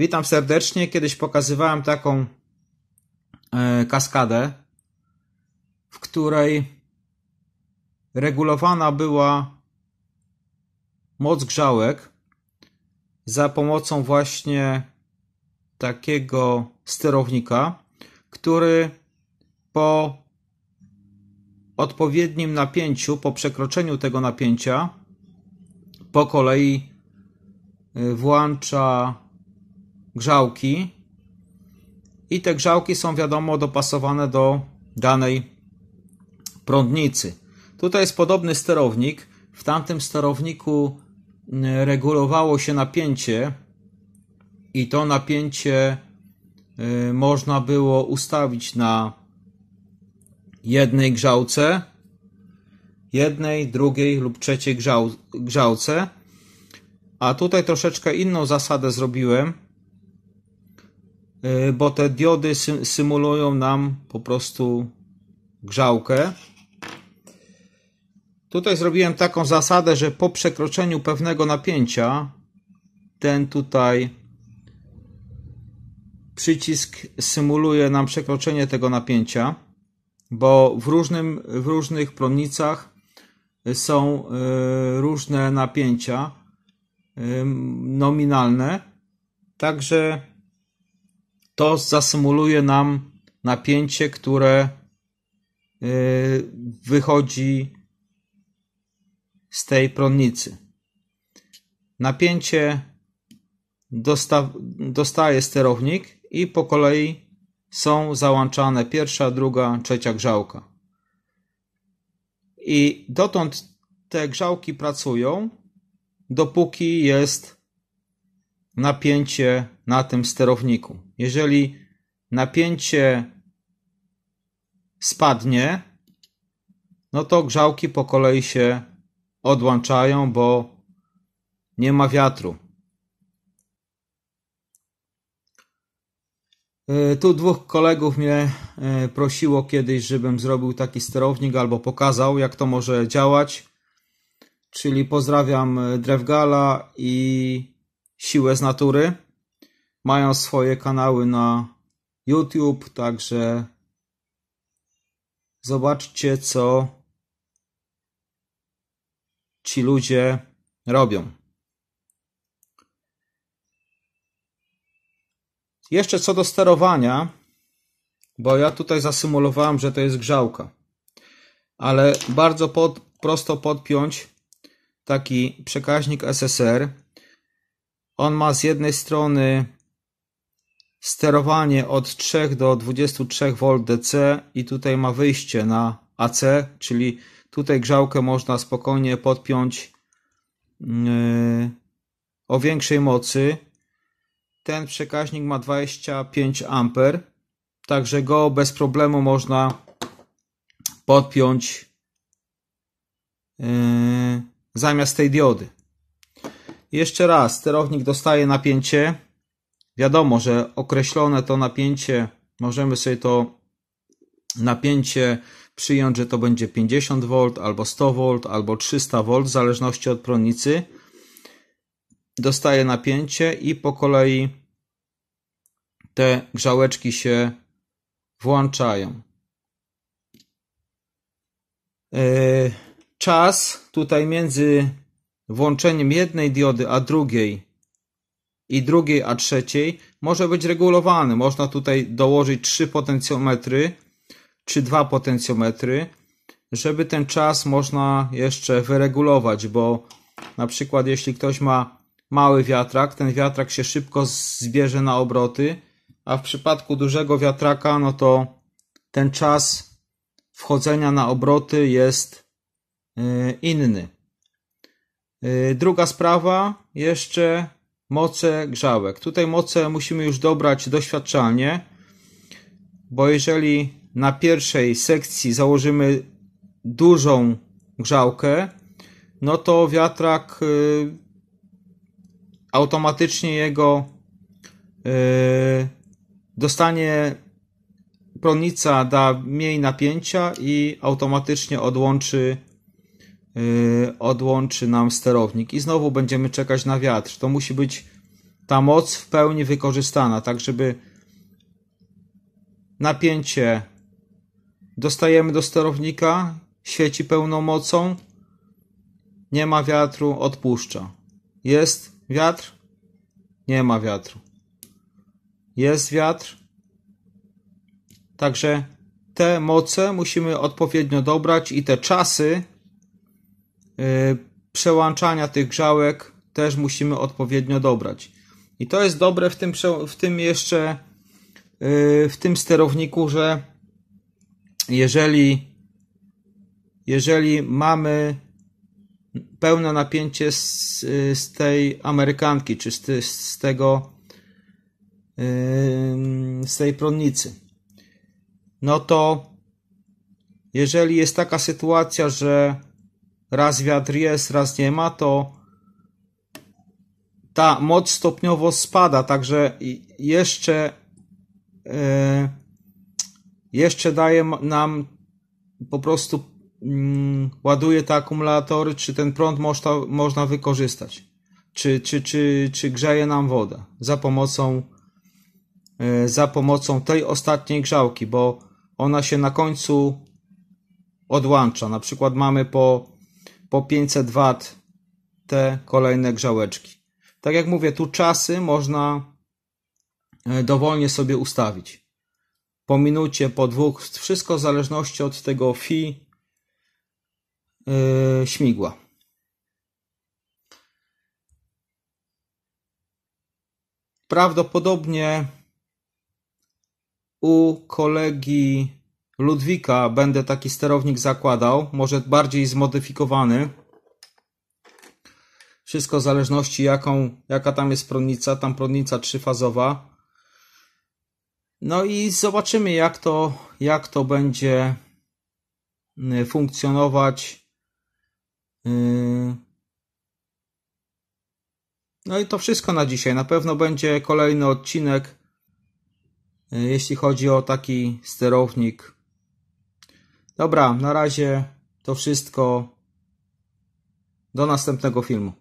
Witam serdecznie. Kiedyś pokazywałem taką e, kaskadę, w której regulowana była moc grzałek za pomocą właśnie takiego sterownika, który po odpowiednim napięciu, po przekroczeniu tego napięcia, po kolei e, włącza grzałki i te grzałki są wiadomo dopasowane do danej prądnicy. Tutaj jest podobny sterownik. W tamtym sterowniku mm, regulowało się napięcie i to napięcie y, można było ustawić na jednej grzałce, jednej, drugiej lub trzeciej grzał, grzałce. A tutaj troszeczkę inną zasadę zrobiłem E, bo te diody symulują nam po prostu grzałkę. Tutaj zrobiłem taką zasadę, że po przekroczeniu pewnego napięcia ten tutaj przycisk symuluje nam przekroczenie tego napięcia, bo w, różnym, w różnych promnicach są e, różne napięcia e, nominalne. Także to zasymuluje nam napięcie, które y, wychodzi z tej prądnicy. Napięcie dosta dostaje sterownik i po kolei są załączane pierwsza, druga, trzecia grzałka. I dotąd te grzałki pracują, dopóki jest napięcie na tym sterowniku. Jeżeli napięcie spadnie, no to grzałki po kolei się odłączają, bo nie ma wiatru. E, tu dwóch kolegów mnie e, prosiło kiedyś, żebym zrobił taki sterownik albo pokazał, jak to może działać. Czyli pozdrawiam e, Drewgala i siłę z natury. Mają swoje kanały na YouTube, także zobaczcie, co ci ludzie robią. Jeszcze co do sterowania, bo ja tutaj zasymulowałem, że to jest grzałka, ale bardzo pod, prosto podpiąć taki przekaźnik SSR on ma z jednej strony sterowanie od 3 do 23 V DC i tutaj ma wyjście na AC, czyli tutaj grzałkę można spokojnie podpiąć yy, o większej mocy. Ten przekaźnik ma 25 A, także go bez problemu można podpiąć yy, zamiast tej diody. Jeszcze raz, sterownik dostaje napięcie. Wiadomo, że określone to napięcie, możemy sobie to napięcie przyjąć, że to będzie 50 V, albo 100 V, albo 300 V, w zależności od prądnicy. Dostaje napięcie i po kolei te grzałeczki się włączają. E, czas tutaj między włączeniem jednej diody, a drugiej i drugiej, a trzeciej może być regulowany. Można tutaj dołożyć 3 potencjometry czy 2 potencjometry, żeby ten czas można jeszcze wyregulować, bo na przykład jeśli ktoś ma mały wiatrak, ten wiatrak się szybko zbierze na obroty, a w przypadku dużego wiatraka, no to ten czas wchodzenia na obroty jest y, inny. Y, druga sprawa, jeszcze moce grzałek. Tutaj moce musimy już dobrać doświadczalnie, bo jeżeli na pierwszej sekcji założymy dużą grzałkę, no to wiatrak y, automatycznie jego y, dostanie prądnica da mniej napięcia i automatycznie odłączy Y, odłączy nam sterownik i znowu będziemy czekać na wiatr. To musi być ta moc w pełni wykorzystana, tak żeby napięcie dostajemy do sterownika, świeci pełną mocą, nie ma wiatru, odpuszcza. Jest wiatr? Nie ma wiatru. Jest wiatr? Także te moce musimy odpowiednio dobrać i te czasy Y, przełączania tych grzałek też musimy odpowiednio dobrać. I to jest dobre w tym, w tym jeszcze y, w tym sterowniku, że jeżeli, jeżeli mamy pełne napięcie z, z tej Amerykanki, czy z, z tego y, z tej prądnicy, no to jeżeli jest taka sytuacja, że raz wiatr jest, raz nie ma, to ta moc stopniowo spada, także jeszcze e, jeszcze daje nam po prostu mm, ładuje te akumulatory, czy ten prąd można, można wykorzystać, czy, czy, czy, czy grzeje nam wodę za pomocą e, za pomocą tej ostatniej grzałki, bo ona się na końcu odłącza. Na przykład mamy po po 500 W te kolejne grzałeczki. Tak jak mówię, tu czasy można e, dowolnie sobie ustawić. Po minucie, po dwóch, wszystko w zależności od tego fi yy, śmigła. Prawdopodobnie u kolegi Ludwika będę taki sterownik zakładał, może bardziej zmodyfikowany. Wszystko w zależności jaką, jaka tam jest prądnica, tam prądnica trzyfazowa. No i zobaczymy jak to, jak to będzie y, funkcjonować. Y, no i to wszystko na dzisiaj. Na pewno będzie kolejny odcinek, y, jeśli chodzi o taki sterownik Dobra, na razie to wszystko. Do następnego filmu.